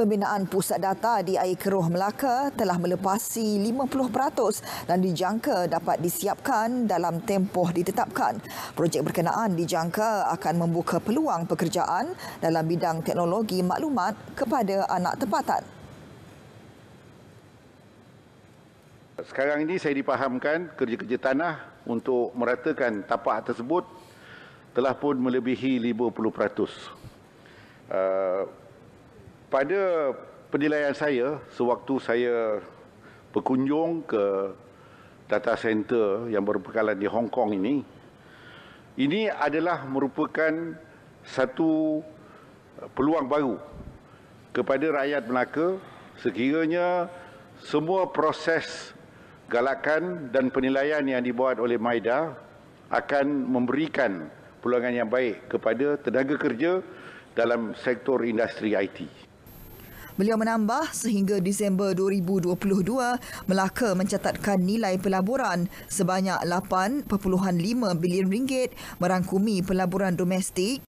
Pembinaan Pusat Data di Air Keruh Melaka telah melepasi 50% dan dijangka dapat disiapkan dalam tempoh ditetapkan. Projek berkenaan dijangka akan membuka peluang pekerjaan dalam bidang teknologi maklumat kepada anak tempatan. Sekarang ini saya dipahamkan kerja-kerja tanah untuk meratakan tapak tersebut telah pun melebihi 50% pada penilaian saya sewaktu saya berkunjung ke data center yang berbekalan di Hong Kong ini ini adalah merupakan satu eh, peluang baru kepada rakyat Melaka sekiranya semua proses galakan dan penilaian yang dibuat oleh Maida akan memberikan peluangan yang baik kepada tenaga kerja dalam sektor industri IT. Beliau menambah sehingga Disember 2022, Melaka mencatatkan nilai pelaburan sebanyak 8.5 bilion ringgit merangkumi pelaburan domestik